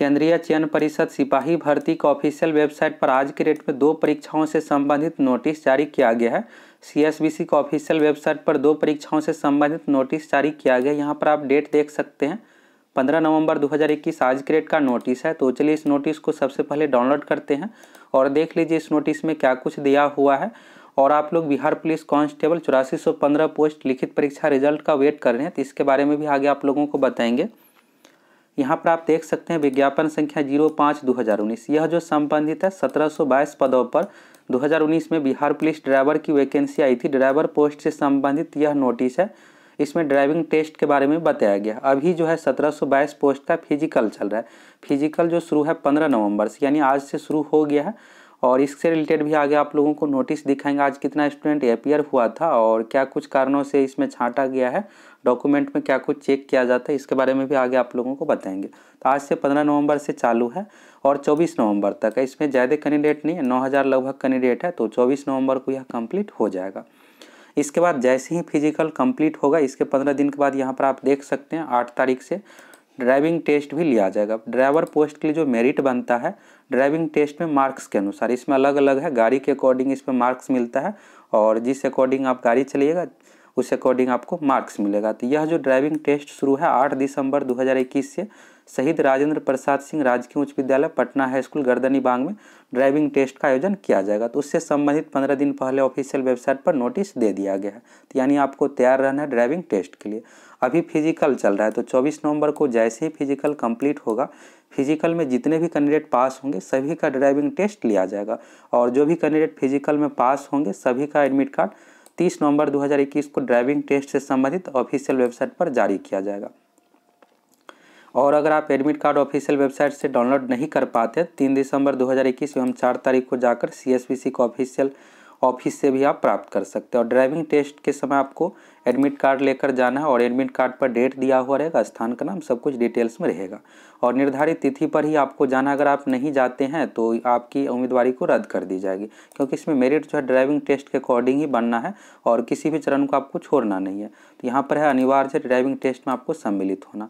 केंद्रीय चयन परिषद सिपाही भर्ती का ऑफिशियल वेबसाइट पर आज के डेट में दो परीक्षाओं से संबंधित नोटिस जारी किया गया है सीएसबीसी का ऑफिशियल वेबसाइट पर दो परीक्षाओं से संबंधित नोटिस जारी किया गया यहाँ पर आप डेट देख सकते हैं 15 नवंबर 2021 आज के डेट का नोटिस है तो चलिए इस नोटिस को सबसे पहले डाउनलोड करते हैं और देख लीजिए इस नोटिस में क्या कुछ दिया हुआ है और आप लोग बिहार पुलिस कांस्टेबल चौरासी पोस्ट लिखित परीक्षा रिजल्ट का वेट कर रहे हैं तो इसके बारे में भी आगे आप लोगों को बताएंगे यहाँ पर आप देख सकते हैं विज्ञापन संख्या जीरो पाँच दो हज़ार उन्नीस यह जो संबंधित है सत्रह सौ बाईस पदों पर 2019 में बिहार पुलिस ड्राइवर की वैकेंसी आई थी ड्राइवर पोस्ट से संबंधित यह नोटिस है इसमें ड्राइविंग टेस्ट के बारे में बताया गया अभी जो है बाईस पोस्ट का फिजिकल चल रहा है फिजिकल जो शुरू है पंद्रह नवम्बर से यानी आज से शुरू हो गया है और इससे रिलेटेड भी आगे आप लोगों को नोटिस दिखाएंगे आज कितना स्टूडेंट एपियर हुआ था और क्या कुछ कारणों से इसमें छांटा गया है डॉक्यूमेंट में क्या कुछ चेक किया जाता है इसके बारे में भी आगे आप लोगों को बताएंगे तो आज से 15 नवंबर से चालू है और 24 नवंबर तक है इसमें ज़्यादा कैंडिडेट नहीं है नौ लगभग कैंडिडेट है तो चौबीस नवम्बर को यह कम्प्लीट हो जाएगा इसके बाद जैसे ही फिजिकल कंप्लीट होगा इसके पंद्रह दिन के बाद यहाँ पर आप देख सकते हैं आठ तारीख से ड्राइविंग टेस्ट भी लिया जाएगा ड्राइवर पोस्ट के लिए जो मेरिट बनता है ड्राइविंग टेस्ट में मार्क्स के अनुसार इसमें अलग अलग है गाड़ी के अकॉर्डिंग इसमें मार्क्स मिलता है और जिस अकॉर्डिंग आप गाड़ी चलिएगा उस अकॉर्डिंग आपको मार्क्स मिलेगा तो यह जो ड्राइविंग टेस्ट शुरू है आठ दिसंबर दो से शहीद राजेंद्र प्रसाद सिंह राजकीय उच्च विद्यालय पटना हाई स्कूल गर्दनी बांग में ड्राइविंग टेस्ट का आयोजन किया जाएगा तो उससे संबंधित पंद्रह दिन पहले ऑफिशियल वेबसाइट पर नोटिस दे दिया गया है तो यानी आपको तैयार रहना है ड्राइविंग टेस्ट के लिए अभी फिजिकल चल रहा है तो 24 नवंबर को जैसे ही फिजिकल कंप्लीट होगा फिजिकल में जितने भी कैंडिडेट पास होंगे सभी का ड्राइविंग टेस्ट लिया जाएगा और जो भी कैंडिडेट फिजिकल में पास होंगे सभी का एडमिट कार्ड 30 नवंबर 2021 को ड्राइविंग टेस्ट से संबंधित ऑफिशियल वेबसाइट पर जारी किया जाएगा और अगर आप एडमिट कार्ड ऑफिशियल वेबसाइट से डाउनलोड नहीं कर पाते तीन दिसंबर 2021 एवं चार तारीख को जाकर सी एस का ऑफिशियल ऑफिस से भी आप प्राप्त कर सकते हैं और ड्राइविंग टेस्ट के समय आपको एडमिट कार्ड लेकर जाना है और एडमिट कार्ड पर डेट दिया हुआ रहेगा स्थान का नाम सब कुछ डिटेल्स में रहेगा और निर्धारित तिथि पर ही आपको जाना अगर आप नहीं जाते हैं तो आपकी उम्मीदवारी को रद्द कर दी जाएगी क्योंकि इसमें मेरिट जो है ड्राइविंग टेस्ट के अकॉर्डिंग ही बनना है और किसी भी चरण को आपको छोड़ना नहीं है तो यहाँ पर है अनिवार्य ड्राइविंग टेस्ट में आपको सम्मिलित होना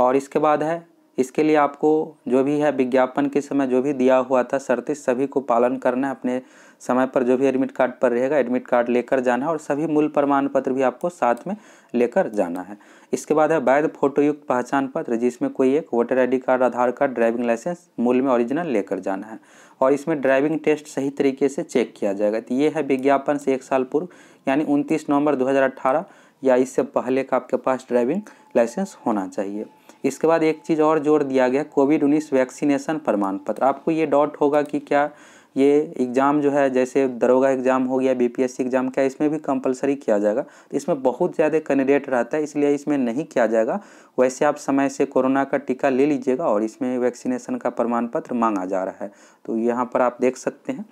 और इसके बाद है इसके लिए आपको जो भी है विज्ञापन के समय जो भी दिया हुआ था शर्तें सभी को पालन करना है अपने समय पर जो भी एडमिट कार्ड पर रहेगा एडमिट कार्ड लेकर जाना है और सभी मूल प्रमाण पत्र भी आपको साथ में लेकर जाना है इसके बाद है वैध फोटोयुक्त पहचान पत्र जिसमें कोई एक voter ID card Aadhaar card driving licence मूल में ओरिजिनल लेकर जाना है और इसमें ड्राइविंग टेस्ट सही तरीके से चेक किया जाएगा तो ये है विज्ञापन से एक साल पूर्व यानी उनतीस नवम्बर दो या इससे पहले का आपके पास ड्राइविंग लाइसेंस होना चाहिए इसके बाद एक चीज़ और जोर दिया गया कोविड उन्नीस वैक्सीनेशन प्रमाण पत्र आपको ये डाउट होगा कि क्या ये एग्ज़ाम जो है जैसे दरोगा एग्ज़ाम हो गया बीपीएससी एग्ज़ाम क्या इसमें भी कंपलसरी किया जाएगा तो इसमें बहुत ज़्यादा कैंडिडेट रहता है इसलिए इसमें नहीं किया जाएगा वैसे आप समय से कोरोना का टीका ले लीजिएगा और इसमें वैक्सीनेशन का प्रमाण पत्र मांगा जा रहा है तो यहाँ पर आप देख सकते हैं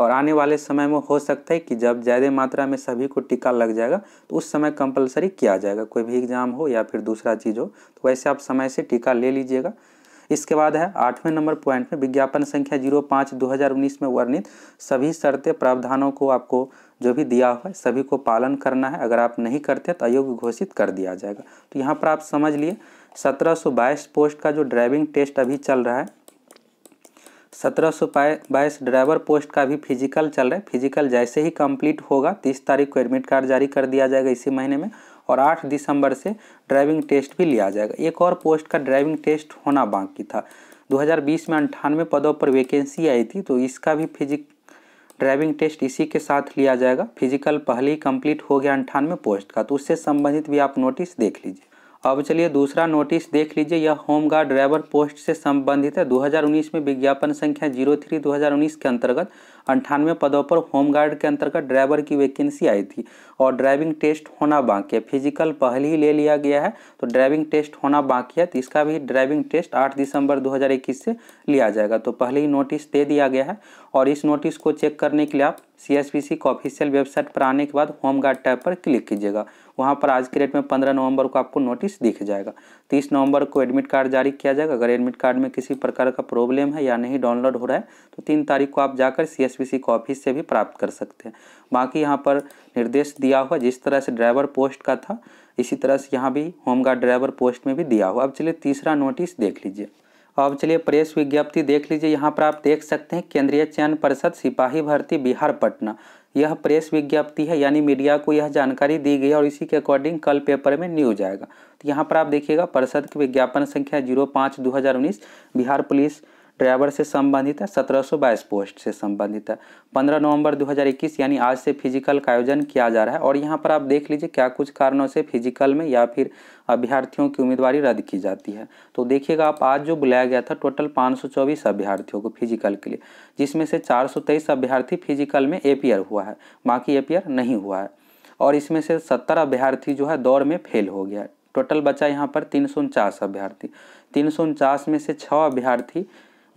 और आने वाले समय में हो सकता है कि जब ज़्यादा मात्रा में सभी को टीका लग जाएगा तो उस समय कंपलसरी किया जाएगा कोई भी एग्ज़ाम हो या फिर दूसरा चीज़ हो तो वैसे आप समय से टीका ले लीजिएगा इसके बाद है आठवें नंबर पॉइंट में विज्ञापन संख्या जीरो पाँच दो हज़ार उन्नीस में वर्णित सभी शर्तें प्रावधानों को आपको जो भी दिया हुआ है सभी को पालन करना है अगर आप नहीं करते तो अयोग्य घोषित कर दिया जाएगा तो यहाँ पर आप समझ लिए सत्रह सौ बाईस पोस्ट का जो ड्राइविंग टेस्ट अभी चल रहा है सत्रह सौ बाईस ड्राइवर पोस्ट का भी फिजिकल चल रहा है फिजिकल जैसे ही कंप्लीट होगा तीस तारीख को एडमिट कार्ड जारी कर दिया जाएगा इसी महीने में और 8 दिसंबर से ड्राइविंग टेस्ट भी लिया जाएगा एक और पोस्ट का ड्राइविंग टेस्ट होना बाकी था 2020 में अंठानवे पदों पर वैकेंसी आई थी तो इसका भी फिजिक ड्राइविंग टेस्ट इसी के साथ लिया जाएगा फिजिकल पहले ही कंप्लीट हो गया अंठानवे पोस्ट का तो उससे संबंधित भी आप नोटिस देख लीजिए अब चलिए दूसरा नोटिस देख लीजिए यह होमगार्ड ड्राइवर पोस्ट से संबंधित है 2019 में विज्ञापन संख्या जीरो थ्री के अंतर्गत अंठानवे पदों पर होमगार्ड के अंतर्गत ड्राइवर की वैकेंसी आई थी और ड्राइविंग टेस्ट होना बाकी है फिजिकल पहले ही ले लिया गया है तो ड्राइविंग टेस्ट होना बाकी है तो इसका भी ड्राइविंग टेस्ट आठ दिसंबर 2021 से लिया जाएगा तो पहले ही नोटिस दे दिया गया है और इस नोटिस को चेक करने के लिए आप सी एस पी सी का ऑफिशियल वेबसाइट पर आने के बाद होमगार्ड टैब पर क्लिक कीजिएगा वहाँ पर आज के डेट में पंद्रह नवंबर को आपको नोटिस दिख जाएगा तीस नवंबर को एडमिट कार्ड जारी किया जाएगा अगर एडमिट कार्ड में किसी प्रकार का प्रॉब्लम है या नहीं डाउनलोड हो रहा है तो तीन तारीख को आप जाकर सी के ऑफिस से भी प्राप्त कर सकते हैं बाकी यहाँ पर निर्देश दिया हुआ जिस तरह से ड्राइवर पोस्ट का था इसी तरह से यहाँ भी होमगार्ड ड्राइवर पोस्ट में भी दिया हुआ अब चलिए तीसरा नोटिस देख लीजिए अब चलिए प्रेस विज्ञप्ति देख लीजिए यहाँ पर आप देख सकते हैं केंद्रीय चयन परिषद सिपाही भर्ती बिहार पटना यह प्रेस विज्ञप्ति है यानी मीडिया को यह जानकारी दी गई है और इसी के अकॉर्डिंग कल पेपर में न्यूज आएगा तो यहाँ पर आप देखिएगा परिषद की विज्ञापन संख्या जीरो पाँच दो हज़ार उन्नीस बिहार पुलिस ड्राइवर से संबंधित है सत्रह पोस्ट से संबंधित है 15 नवंबर 2021 यानी आज से फिजिकल का आयोजन किया जा रहा है और यहाँ पर आप देख लीजिए क्या कुछ कारणों से फिजिकल में या फिर अभ्यर्थियों की उम्मीदवारी रद्द की जाती है तो देखिएगा आप आज जो बुलाया गया था टोटल पाँच अभ्यर्थियों को फिजिकल के लिए जिसमें से चार अभ्यर्थी फिजिकल में एपियर हुआ है बाकी एपियर नहीं हुआ है और इसमें से सत्तर अभ्यर्थी जो है दौड़ में फेल हो गया है टोटल बचा यहाँ पर तीन सौ अभ्यर्थी तीन सौ में से छः अभ्यर्थी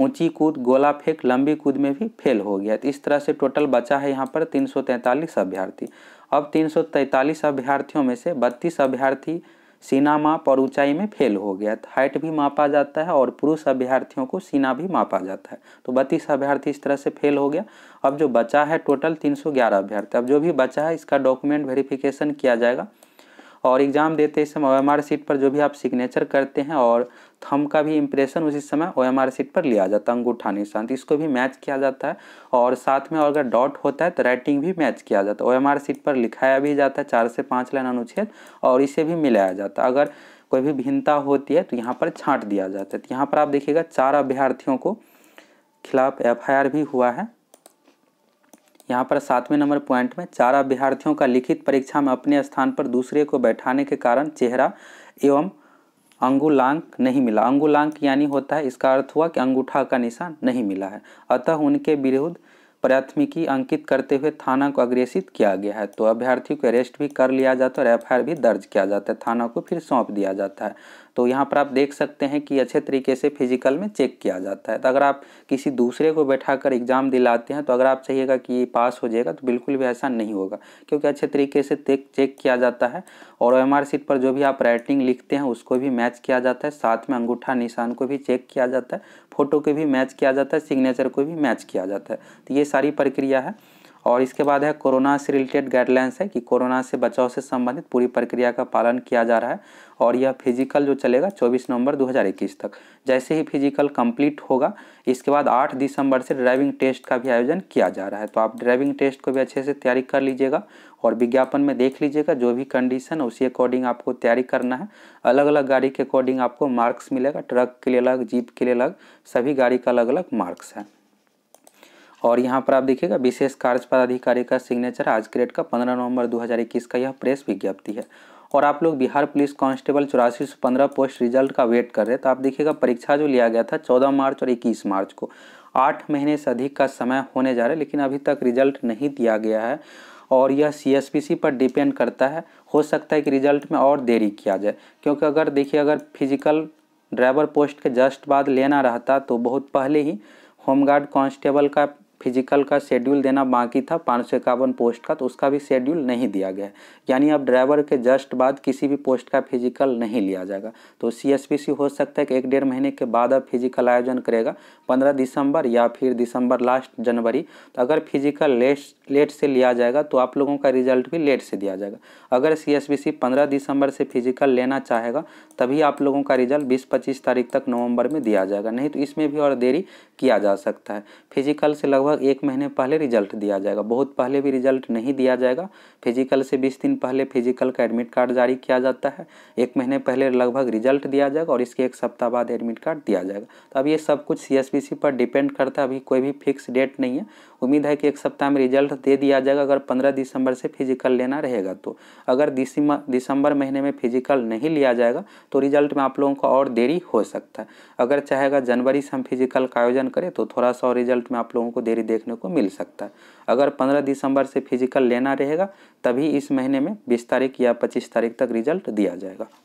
ऊंची कूद गोला फेंक लंबी कूद में भी फेल हो गया तो इस तरह से टोटल बचा है यहाँ पर 343 अभ्यर्थी अब 343 अभ्यर्थियों में से 32 अभ्यर्थी सीना माप और ऊंचाई में फेल हो गया तो हाइट भी मापा जाता है और पुरुष अभ्यर्थियों को सीना भी मापा जाता है तो बत्तीस अभ्यर्थी इस तरह से फेल हो गया अब जो बचा है टोटल 311 अभ्यर्थी अब जो भी बचा है इसका डॉक्यूमेंट वेरिफिकेशन किया जाएगा और एग्ज़ाम देते समय ओ एम सीट पर जो भी आप सिग्नेचर करते हैं और थम का भी इम्प्रेशन उसी समय ओ एम सीट पर लिया जाता है अंगूठा निशान तो इसको भी मैच किया जाता है और साथ में और अगर डॉट होता है तो राइटिंग भी मैच किया जाता है ओ एम सीट पर लिखाया भी जाता है चार से पाँच लाइन अनुच्छेद और इसे भी मिलाया जाता है अगर कोई भी भिन्नता होती है तो यहाँ पर छाँट दिया जाता है तो यहाँ पर आप देखिएगा चार अभ्यार्थियों को खिलाफ एफ भी हुआ है यहाँ पर सातवें नंबर पॉइंट में चार अभ्यर्थियों का लिखित परीक्षा में अपने स्थान पर दूसरे को बैठाने के कारण चेहरा एवं अंगुलांक नहीं मिला अंगुलांक यानी होता है इसका अर्थ हुआ कि अंगूठा का निशान नहीं मिला है अतः उनके विरुद्ध प्राथमिकी अंकित करते हुए थाना को अग्रेसित किया गया है तो अभ्यर्थी को अरेस्ट भी कर लिया जाता है और एफ भी दर्ज किया जाता है थाना को फिर सौंप दिया जाता है तो यहाँ पर आप देख सकते हैं कि अच्छे तरीके से फिजिकल में चेक किया जाता है तो अगर आप किसी दूसरे को बैठा कर एग्ज़ाम दिलाते हैं तो अगर आप चाहिएगा कि ये पास हो जाएगा तो बिल्कुल भी ऐसा नहीं होगा क्योंकि अच्छे तरीके से चेक किया जाता है और एम आर सीट पर जो भी आप राइटिंग लिखते हैं उसको भी मैच किया जाता है साथ में अंगूठा निशान को भी चेक किया जाता है फ़ोटो को भी मैच किया जाता है सिग्नेचर को भी मैच किया जाता है तो ये सारी प्रक्रिया है और इसके बाद है कोरोना से रिलेटेड गाइडलाइंस है कि कोरोना से बचाव से संबंधित पूरी प्रक्रिया का पालन किया जा रहा है और यह फिजिकल जो चलेगा 24 नवंबर 2021 तक जैसे ही फिजिकल कंप्लीट होगा इसके बाद 8 दिसंबर से ड्राइविंग टेस्ट का भी आयोजन किया जा रहा है तो आप ड्राइविंग टेस्ट को भी अच्छे से तैयारी कर लीजिएगा और विज्ञापन में देख लीजिएगा जो भी कंडीशन उसी अकॉर्डिंग आपको तैयारी करना है अलग अलग गाड़ी के अकॉर्डिंग आपको मार्क्स मिलेगा ट्रक के लिए अलग जीप के लिए अलग सभी गाड़ी का अलग अलग मार्क्स है और यहाँ पर आप देखिएगा विशेष कार्य पदाधिकारी का सिग्नेचर आज के डेट का पंद्रह नवंबर 2021 का यह प्रेस विज्ञप्ति है और आप लोग बिहार पुलिस कांस्टेबल चौरासी सौ पंद्रह पोस्ट रिजल्ट का वेट कर रहे हैं तो आप देखिएगा परीक्षा जो लिया गया था चौदह मार्च और इक्कीस मार्च को आठ महीने से अधिक का समय होने जा रहा है लेकिन अभी तक रिजल्ट नहीं दिया गया है और यह सी पर डिपेंड करता है हो सकता है कि रिजल्ट में और देरी किया जाए क्योंकि अगर देखिए अगर फिजिकल ड्राइवर पोस्ट के जस्ट बाद लेना रहता तो बहुत पहले ही होमगार्ड कांस्टेबल का फिजिकल का शेड्यूल देना बाकी था पाँच सौ इक्यावन पोस्ट का तो उसका भी शेड्यूल नहीं दिया गया है यानी अब ड्राइवर के जस्ट बाद किसी भी पोस्ट का फिजिकल नहीं लिया जाएगा तो सी हो सकता है कि एक डेढ़ महीने के बाद अब फिजिकल आयोजन करेगा पंद्रह दिसंबर या फिर दिसंबर लास्ट जनवरी तो अगर फिजिकल लेट लेट से लिया जाएगा तो आप लोगों का रिजल्ट भी लेट से दिया जाएगा अगर सी एस बी सी पंद्रह दिसंबर से फिजिकल लेना चाहेगा तभी आप लोगों का रिजल्ट बीस पच्चीस तारीख तक नवंबर में दिया जाएगा नहीं तो इसमें भी और देरी किया जा सकता है फिजिकल से लगभग लगभग एक महीने पहले रिजल्ट दिया जाएगा बहुत पहले भी रिजल्ट नहीं दिया जाएगा फिजिकल से बीस दिन पहले फिजिकल का एडमिट कार्ड जारी किया जाता है एक महीने पहले लगभग रिजल्ट दिया जाएगा और इसके एक सप्ताह बाद एडमिट कार्ड दिया जाएगा तो अब ये सब कुछ सी पर डिपेंड करता है अभी कोई भी फिक्स डेट नहीं है उम्मीद है कि एक सप्ताह में रिजल्ट दे दिया जाएगा अगर पंद्रह दिसंबर से फिजिकल लेना रहेगा तो अगर दिसंबर महीने में फिजिकल नहीं लिया जाएगा तो रिजल्ट में आप लोगों को और देरी हो सकता है अगर चाहेगा जनवरी से हम फिजिकल का आयोजन करें तो थोड़ा सा और रिजल्ट में आप लोगों को देरी देखने को मिल सकता है अगर पंद्रह दिसंबर से फिजिकल लेना रहेगा तभी इस महीने में बीस तारीख या पच्चीस तारीख तक रिजल्ट दिया जाएगा